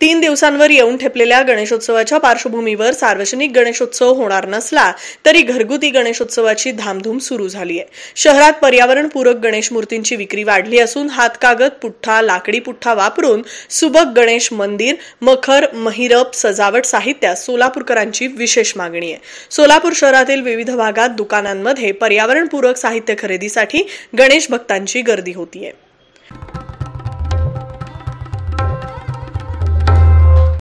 तीन दिवसांवर येऊन ठेपलेल्या गणेशोत्सवाच्या पार्श्वभूमीवर सार्वजनिक गणेशोत्सव होणार नसला तरी घरगुती गणेशोत्सवाची धामधूम सुरू झाली आहे शहरात पर्यावरणपूरक गणेश मूर्तींची विक्री वाढली असून हातकागद पुठ्ठा लाकडी पुठ्ठा वापरून सुबक गणेश मंदिर मखर महिरप सजावट साहित्यात सोलापूरकरांची विशेष मागणी आहे सोलापूर शहरातील विविध भागात दुकानांमध्ये पर्यावरणपूरक साहित्य खरेदीसाठी गणेश भक्तांची गर्दी होतीये